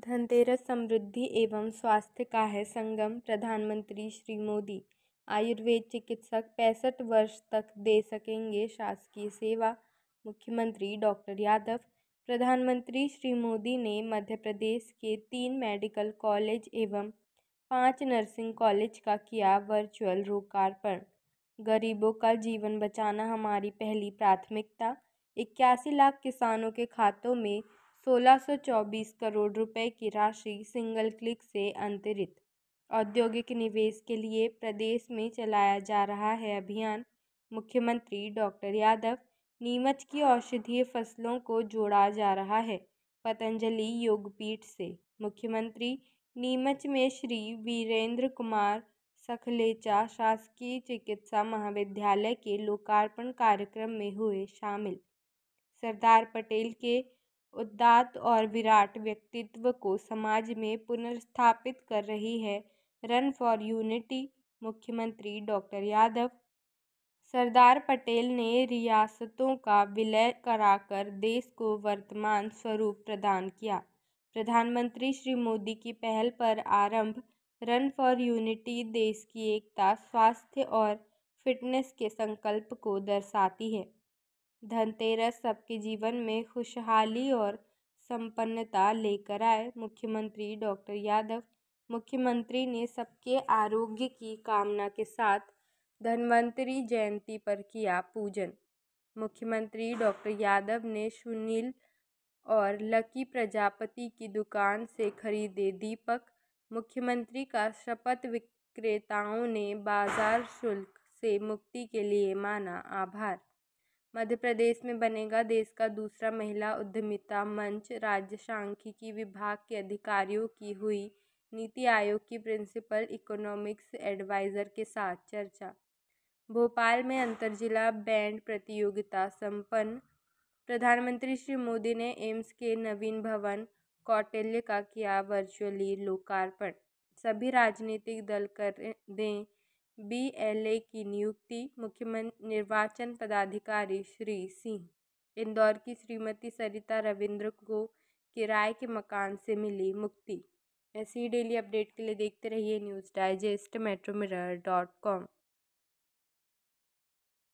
धनतेरस समृद्धि एवं स्वास्थ्य का है संगम प्रधानमंत्री श्री मोदी आयुर्वेद चिकित्सक पैंसठ वर्ष तक दे सकेंगे शासकीय सेवा मुख्यमंत्री डॉक्टर यादव प्रधानमंत्री श्री मोदी ने मध्य प्रदेश के तीन मेडिकल कॉलेज एवं पांच नर्सिंग कॉलेज का किया वर्चुअल लोकार्पण गरीबों का जीवन बचाना हमारी पहली प्राथमिकता इक्यासी लाख किसानों के खातों में 1624 करोड़ रुपए की राशि सिंगल क्लिक से अंतरित औद्योगिक निवेश के लिए प्रदेश में चलाया जा रहा है अभियान मुख्यमंत्री डॉक्टर यादव नीमच की औषधीय फसलों को जोड़ा जा रहा है पतंजलि योगपीठ से मुख्यमंत्री नीमच में श्री वीरेंद्र कुमार सखलेचा शासकीय चिकित्सा महाविद्यालय के लोकार्पण कार्यक्रम में हुए शामिल सरदार पटेल के उदात्त और विराट व्यक्तित्व को समाज में पुनर्स्थापित कर रही है रन फॉर यूनिटी मुख्यमंत्री डॉक्टर यादव सरदार पटेल ने रियासतों का विलय कराकर देश को वर्तमान स्वरूप प्रदान किया प्रधानमंत्री श्री मोदी की पहल पर आरंभ रन फॉर यूनिटी देश की एकता स्वास्थ्य और फिटनेस के संकल्प को दर्शाती है धनतेरस सबके जीवन में खुशहाली और संपन्नता लेकर आए मुख्यमंत्री डॉक्टर यादव मुख्यमंत्री ने सबके आरोग्य की कामना के साथ धन्वंतरी जयंती पर किया पूजन मुख्यमंत्री डॉक्टर यादव ने सुनील और लकी प्रजापति की दुकान से खरीदे दीपक मुख्यमंत्री का शपथ विक्रेताओं ने बाजार शुल्क से मुक्ति के लिए माना आभार मध्य प्रदेश में बनेगा देश का दूसरा महिला उद्यमिता मंच राज्य सांख्यिकी विभाग के अधिकारियों की हुई नीति आयोग की प्रिंसिपल इकोनॉमिक्स एडवाइज़र के साथ चर्चा भोपाल में अंतरजिला बैंड प्रतियोगिता संपन्न प्रधानमंत्री श्री मोदी ने एम्स के नवीन भवन कौटिल्य का किया वर्चुअली लोकार्पण सभी राजनीतिक दल कर दें बी एल ए की नियुक्ति मुख्यमंत्री निर्वाचन पदाधिकारी श्री सिंह इंदौर की श्रीमती सरिता रविंद्र को किराए के मकान से मिली मुक्ति ऐसी डेली अपडेट के लिए देखते रहिए news digest metro mirror dot com